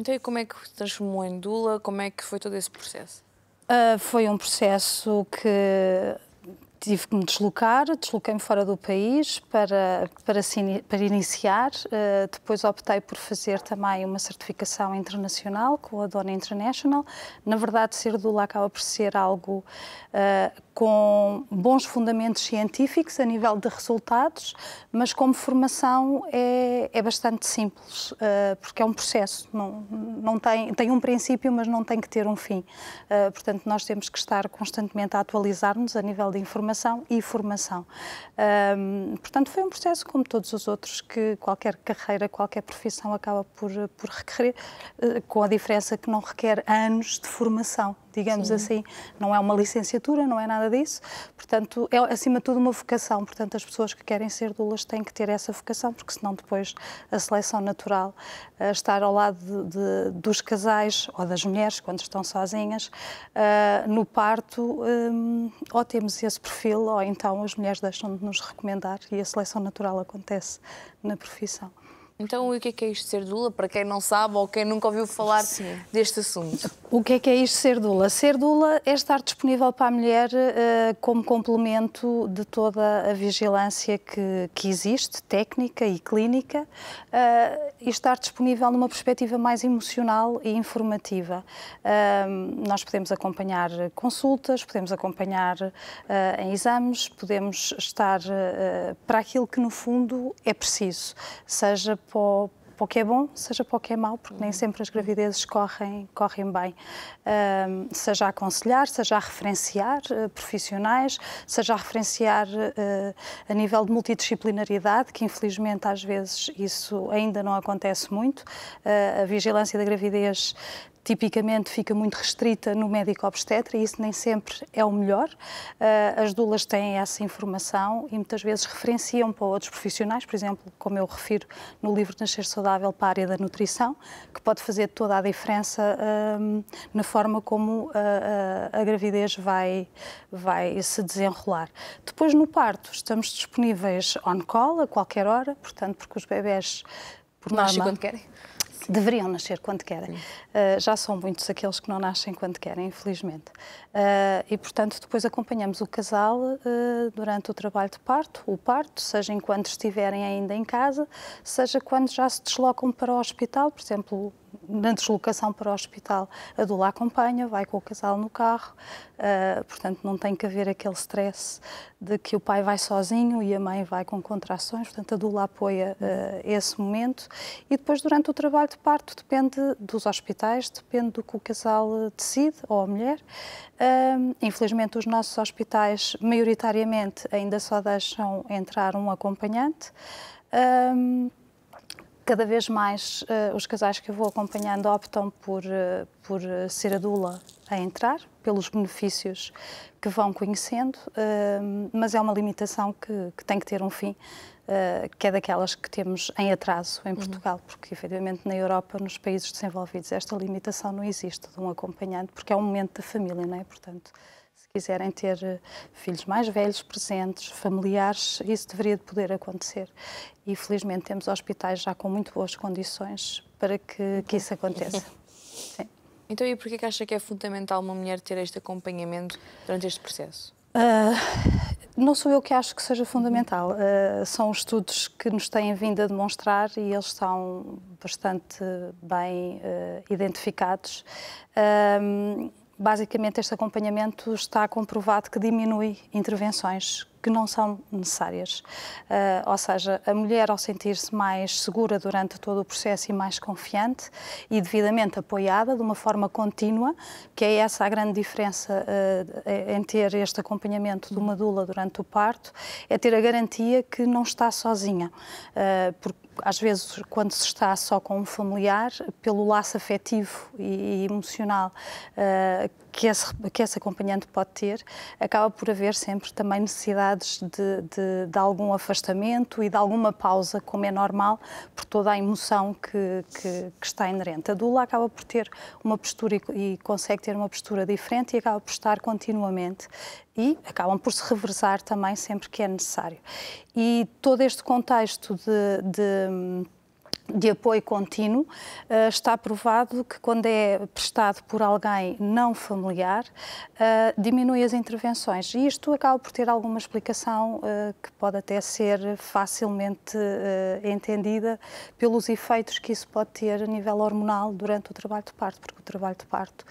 Então, e como é que se transformou em Dula? Como é que foi todo esse processo? Uh, foi um processo que tive que me deslocar, desloquei-me fora do país para, para, para iniciar. Uh, depois optei por fazer também uma certificação internacional com a Dona International. Na verdade, ser Dula acaba por ser algo uh, com bons fundamentos científicos a nível de resultados, mas como formação é, é bastante simples, uh, porque é um processo, não, não tem, tem um princípio, mas não tem que ter um fim. portanto, nós temos que estar constantemente a atualizar-nos a nível de informação e formação. Um, portanto, foi um processo como todos os outros que qualquer carreira, qualquer profissão acaba por, por requerer, eh, com a diferença que não requer anos de formação, digamos Sim. assim. Não é uma licenciatura, não é nada disso. Portanto, é acima de tudo uma vocação. Portanto, as pessoas que querem ser doulas têm que ter essa vocação, porque senão depois a seleção natural, eh, estar ao lado de, de, dos casais ou das mulheres quando estão sozinhas, uh, no parto, um, eh, ou temos esse perfil, ou então as mulheres deixam de nos recomendar e a seleção natural acontece na profissão. Então, o que é, que é isto de ser dula, para quem não sabe ou quem nunca ouviu falar Sim. deste assunto? O que é que é isto de ser dula? Ser dula é estar disponível para a mulher uh, como complemento de toda a vigilância que, que existe, técnica e clínica, uh, e estar disponível numa perspectiva mais emocional e informativa. Uh, nós podemos acompanhar consultas, podemos acompanhar em exames, podemos estar para aquilo que, no fundo, é preciso, seja para o, para o que é bom, seja para o que é mau, porque nem sempre as gravidezes correm, correm bem. Um, seja a aconselhar, seja a referenciar uh, profissionais, seja a referenciar uh, a nível de multidisciplinaridade, que infelizmente às vezes isso ainda não acontece muito. Uh, a vigilância da gravidez tipicamente fica muito restrita no médico obstetra e isso nem sempre é o melhor. Ah, as dulas têm essa informação e muitas vezes referenciam para outros profissionais, por exemplo, como eu refiro no livro Nascer Saudável para a área da nutrição, que pode fazer toda a diferença ah, na forma como a, ah, a, a gravidez vai, vai se desenrolar. Depois, no parto, estamos disponíveis on-call a qualquer hora, portanto, porque os bebés por norma. quando querem? deveriam nascer quando querem. Uh, já são muitos aqueles que não nascem quando querem, infelizmente. Uh, e, portanto, depois acompanhamos o casal uh, durante o trabalho de parto, o parto, seja enquanto estiverem ainda em casa, seja quando já se deslocam para o hospital, por exemplo, na deslocação para o hospital, a Dula acompanha, vai com o casal no carro, uh, portanto não tem que haver aquele stress de que o pai vai sozinho e a mãe vai com contrações, portanto a Dula apoia uh, esse momento e depois durante o trabalho de parto depende dos hospitais, depende do que o casal ah, decide, ou a mulher. Uh, infelizmente os nossos hospitais maioritariamente ainda só deixam entrar um acompanhante cada vez mais uh, os casais que eu vou acompanhando optam por, uh, por eh, ser a a entrar, pelos benefícios que vão conhecendo, uh, mas é uma limitação que, que, tem que ter um fim, que é daquelas que temos em atraso em uhum. Portugal, uhum. porque efetivamente na Europa, nos países desenvolvidos, esta limitação não existe de um acompanhante, porque é um momento da família, não é? Portanto quiserem ter eh, filhos mais velhos presentes, familiares, isso deveria poder acontecer. E felizmente temos hospitais já com muito boas condições para que, que isso aconteça. Sim. Então, e porquê que acha que é fundamental uma mulher ter este acompanhamento durante este processo? Uh, não sou eu que acho que seja fundamental. Uh, são estudos que nos têm vindo a demonstrar e eles estão bastante bem uh, identificados basicamente este acompanhamento está comprovado que diminui intervenções que não são necessárias. Uh, ou seja, a mulher, ao sentir-se mais segura durante todo o processo e mais confiante e devidamente apoiada de uma forma contínua, que é essa a grande diferença uh, em ter este acompanhamento de uma dula durante o parto, é ter a garantia que não está sozinha. Uh, porque às vezes, quando se está só com um familiar, pelo laço afetivo e emocional uh, que esse, que esse acompanhante pode ter, acaba por haver sempre também necessidades de, de, de, algum afastamento e de alguma pausa, como é normal, por toda a emoção que, que, que está inerente. A Dula acaba por ter uma postura e, e consegue ter uma postura diferente e acaba por estar continuamente e acabam por se reversar também sempre que é necessário. E todo este contexto de, de de apoio contínuo, eh, está provado que quando é prestado por alguém não familiar, eh, diminui as intervenções. E isto acaba por ter alguma explicação eh, que pode até ser facilmente entendida pelos efeitos que isso pode ter a nível hormonal durante o trabalho de parto, porque o trabalho de parto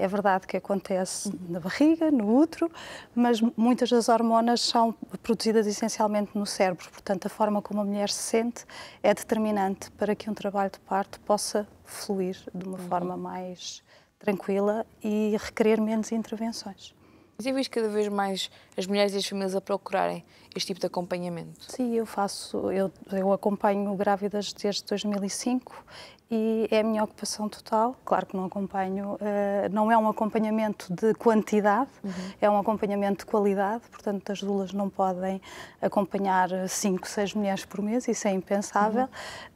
é verdade que acontece na barriga, no útero, mas muitas das hormonas são produzidas essencialmente no cérebro. Portanto, a forma como a mulher se sente é determinante para que um trabalho de parto possa fluir de uma uhum. forma mais tranquila e requerer menos intervenções. Mas eu vejo cada vez mais as mulheres e as famílias a procurarem este tipo de acompanhamento. Sim, eu faço, eu, eu acompanho grávidas desde 2005 e é a minha ocupação total. Claro que não acompanho, eh, não é um acompanhamento de quantidade, uhum. é um acompanhamento de qualidade, portanto as dulas não podem acompanhar 5, 6 mulheres por mês, isso é impensável,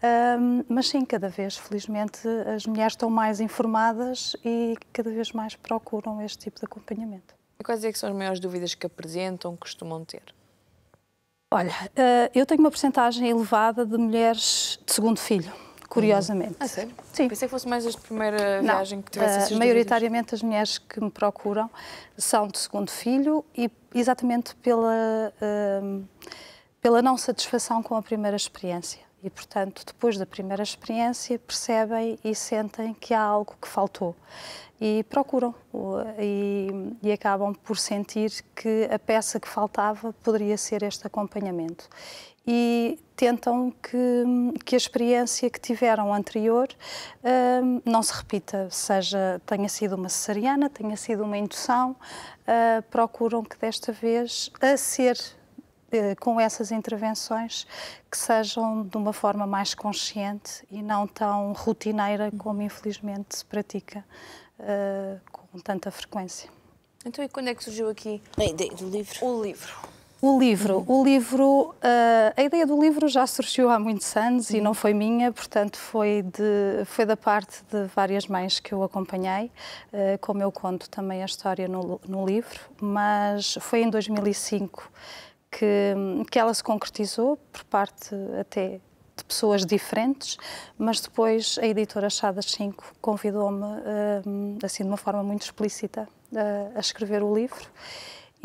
uhum. mas sim, cada vez, felizmente, as mulheres estão mais informadas e cada vez mais procuram este tipo de acompanhamento. E quais é são as maiores dúvidas que apresentam, costumam ter? Olha, eh, eu tenho uma porcentagem elevada de mulheres de segundo filho curiosamente. Ah, sério? Sim. Pensei que fosse mais as primeira Não. viagem que tivesse uh, Maioritariamente dúvidas. as mulheres que me procuram são de segundo filho e exatamente pela, uh, pela não satisfação com a primeira experiência. E, portanto, depois da primeira experiência, percebem e sentem que há algo que faltou. E procuram e, e, acabam por sentir que a peça que faltava poderia ser este acompanhamento e tentam que, que a experiência que tiveram anterior uh, não se repita, seja tenha sido uma cesariana, tenha sido uma indução, uh, procuram que desta vez a ser uh, com essas intervenções que sejam de uma forma mais consciente e não tão rotineira como infelizmente se pratica hum, com tanta frequência. Então, e quando é que surgiu aqui? livro. O livro. O livro, uhum. o livro, ah, a ideia do livro já surgiu há muitos anos e uhum. não foi minha, portanto foi, de, foi da parte de várias mães que eu acompanhei, ah, como eu conto também a história no, no livro, mas foi em 2005 que, que ela se concretizou, por parte até de pessoas diferentes, mas depois a editora Chadas 5 convidou-me, ah, assim de uma forma muito explícita, a escrever o livro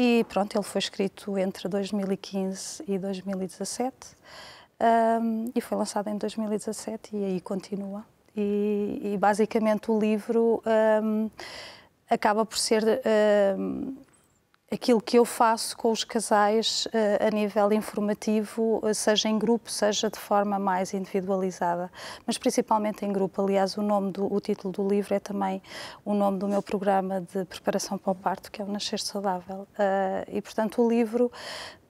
e pronto, ele foi escrito entre 2015 e 2017 um, e foi lançado em 2017 e aí continua. E, e basicamente o livro um, acaba por ser um, aquilo que eu faço com os casais uh, a nível informativo, eh, seja em grupo, seja de forma mais individualizada, mas principalmente em grupo. Aliás, o nome do o título do livro é também o nome do meu programa de preparação para o parto, que é o Nascer Saudável. Uh, e portanto o livro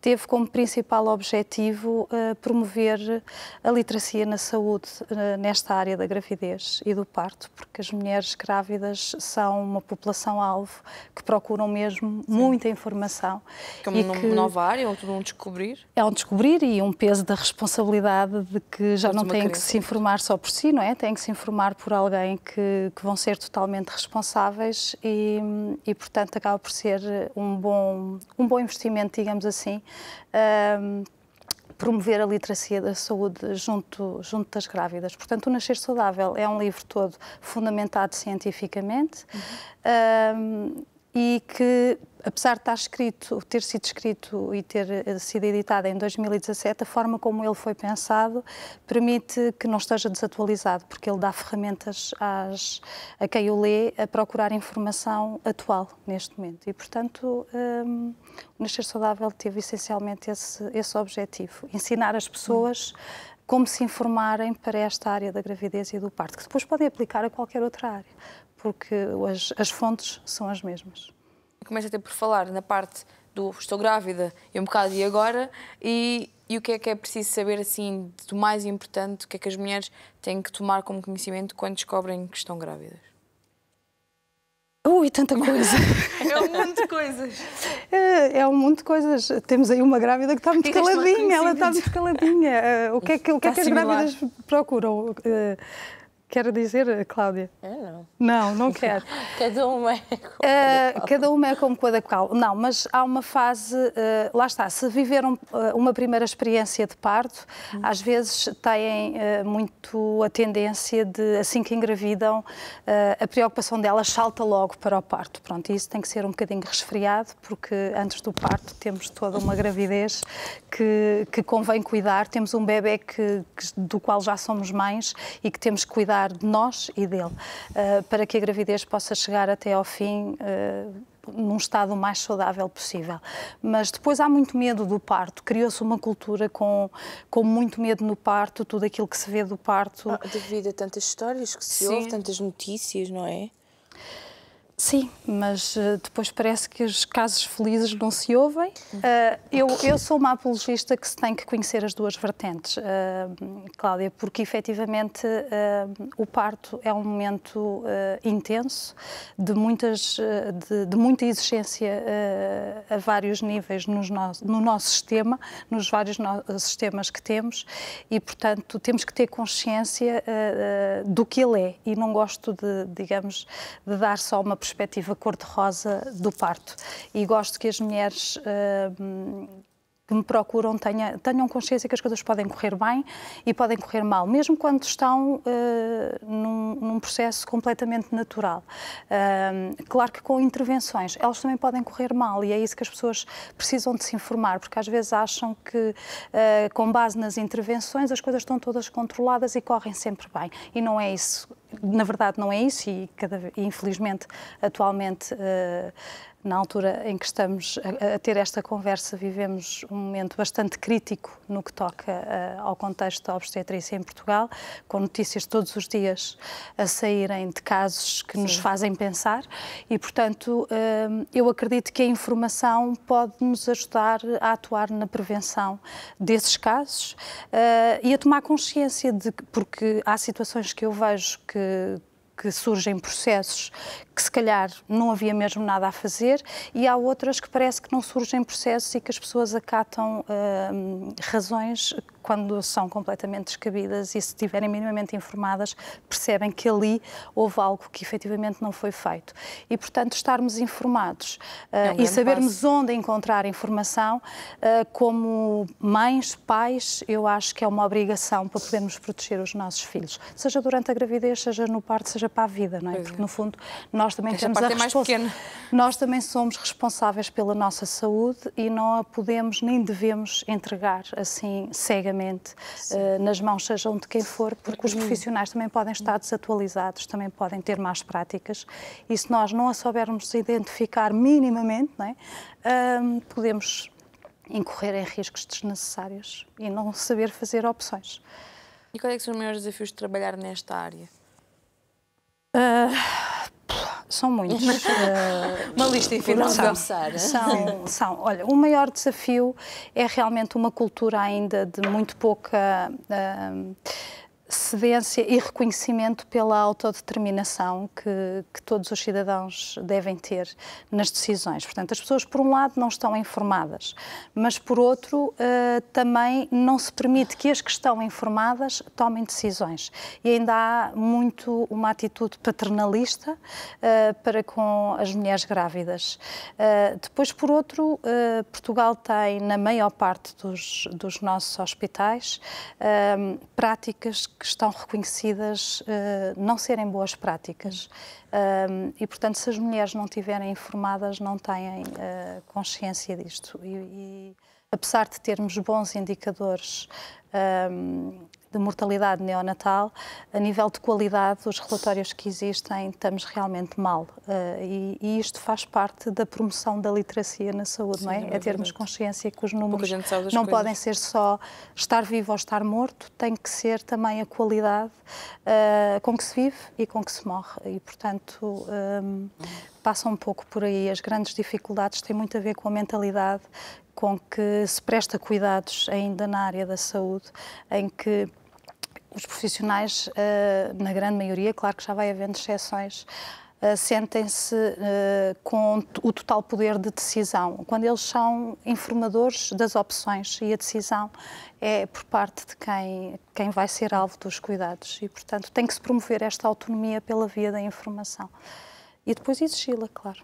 teve como principal objetivo uh, promover a literacia na saúde uh, nesta área da gravidez e do parto, porque as mulheres grávidas são uma população-alvo que procuram mesmo Sim. muita informação. Que é uma que... nova área, é um descobrir? É um descobrir e um peso da responsabilidade de que já não têm que se informar só por si, não é? Têm que se informar por alguém que, que vão ser totalmente responsáveis e, e, portanto, acaba por ser um bom, um bom investimento, digamos assim, promover a literacia da saúde junto, junto das grávidas. Portanto, O Nascer Saudável é um livro todo fundamentado cientificamente. Uhum. Um, e que apesar de estar escrito, ter sido escrito e ter eh, sido editado em 2017, a forma como ele foi pensado permite que não esteja desatualizado, porque ele dá ferramentas às, a quem o lê a procurar informação atual neste momento. E, portanto, um, o Nascer Saudável teve essencialmente esse, esse objetivo: ensinar as pessoas. Como se informarem para esta área da gravidez e do parto, que depois podem aplicar a qualquer outra área, porque as, as fontes são as mesmas começa até por falar na parte do estou grávida e um bocado e agora e, e o que é que é preciso saber assim do mais importante, o que é que as mulheres têm que tomar como conhecimento quando descobrem que estão grávidas? Ui, tanta coisa! é um monte de coisas! É, é um monte de coisas. Temos aí uma grávida que está muito caladinha, ela está muito caladinha. Uh, o que é que, o que, é que as grávidas procuram? Uh, Quer dizer, Cláudia? Eu é, não. Não, não quero. cada uma é como uh, Cada uma é como cada qual. Não, mas há uma fase, uh, lá está, se viveram uh, ah, uma primeira experiência de parto, hum. às vezes têm muito a tendência de, assim que engravidam, a preocupação delas salta logo para o parto. Pronto, isso tem que ser um bocadinho resfriado, porque antes do parto temos toda uma gravidez que, que convém cuidar, temos um bebê que, que, do qual já somos mães e que temos que cuidar cuidar de nós e dele, eh, para que a gravidez possa chegar até ao fim eh, num estado mais saudável possível. Mas depois há muito medo do parto. Criou-se uma cultura com, com muito medo no parto, tudo aquilo que se vê do parto. Ah, devido a tantas histórias que se Sim. ouve, tantas notícias, não é? Sim, mas eh, depois parece que os casos felizes não se ouvem. Eh, eu, eu sou uma apologista que se tem que conhecer as duas vertentes, eh, Cláudia, porque efetivamente o parto é um momento intenso, de, muitas, de, de muita exigência a vários níveis no, no nosso sistema, nos vários sistemas que temos, e portanto temos que ter consciência do que ele é. E não gosto de, digamos, de dar só uma perspectiva perspectiva cor-de-rosa do parto. E gosto que as mulheres uh, que me procuram tenha, tenham consciência que as coisas podem correr bem e podem correr mal, mesmo quando estão uh, num, num, processo completamente natural. Uh, claro que com intervenções, elas também podem correr mal e é isso que as pessoas precisam de se informar, porque às vezes acham que uh, com base nas intervenções as coisas estão todas controladas e correm sempre bem. E não é isso na verdade não é isso e cada, infelizmente atualmente uh, na altura em que estamos a, a, ter esta conversa, vivemos um momento bastante crítico no que toca uh, ao contexto da obstetrícia em Portugal, com notícias todos os dias a saírem de casos que Sim. nos fazem pensar e, portanto, uh, eu acredito que a informação pode nos ajudar a atuar na prevenção desses casos uh, e a tomar consciência de porque há situações que eu vejo que, que surgem processos que se calhar não havia mesmo nada a fazer e há outras que parece que não surgem processos e que as pessoas acatam uh, razões quando são completamente descabidas e se estiverem minimamente informadas, percebem que ali houve algo que efetivamente não foi feito. E, portanto, estarmos informados uh, e sabermos passo. onde encontrar informação, uh, como mães, pais, eu acho que é uma obrigação para podermos proteger os nossos filhos, seja durante a gravidez, seja no parto, seja para a vida, não é? Pois Porque, é. no fundo, nós também temos a responsabilidade. É nós também somos responsáveis pela nossa saúde e não a podemos nem devemos entregar assim cegamente diariamente, uh, eh, nas mãos, sejam de quem for, porque os uhum. profissionais também podem estar desatualizados, também podem ter más práticas e se nós não a soubermos identificar minimamente, uh, podemos incorrer em riscos desnecessários e não saber fazer opções. E quais é são os maiores desafios de trabalhar nesta área? Uh, são muitos. uh, uma lista eh, infindável. São, são, são. Olha, o maior desafio é realmente uma cultura ainda de muito pouca. Uh, cedência e reconhecimento pela autodeterminação que, que, todos os cidadãos devem ter nas decisões. Portanto, as pessoas, por um lado, não estão informadas, mas, por outro, uh, também não se permite que as que estão informadas tomem decisões. E ainda há muito uma atitude paternalista uh, para com as mulheres grávidas. Uh, depois, por outro, Portugal tem, na maior parte dos, dos nossos hospitais, práticas que estão reconhecidas eh, não serem boas práticas. Eh, e, portanto, se as mulheres não estiverem informadas, não têm eh, consciência disto. E, e, apesar de termos bons indicadores de mortalidade neonatal, a nível de qualidade, os relatórios que existem, estamos realmente mal. Eh, e, e isto faz parte da promoção da literacia na saúde, Sim, não é? é, é termos verdade. consciência que os números não coisas. podem ser só estar vivo ou estar morto, tem que ser também a qualidade uh, com que se vive e com que se morre. E, portanto, um, ehm, passa um pouco por aí. As grandes dificuldades têm muito a ver com a mentalidade com que se presta cuidados ainda na área da saúde, em que os profissionais, uh, na grande maioria, claro que já vai havendo exceções, uh, sentem-se uh, com o total poder de decisão, quando eles são informadores das opções e a decisão é por parte de quem, quem vai ser alvo dos cuidados. E, portanto, tem que se promover esta autonomia pela via da informação. E depois exigi-la, claro.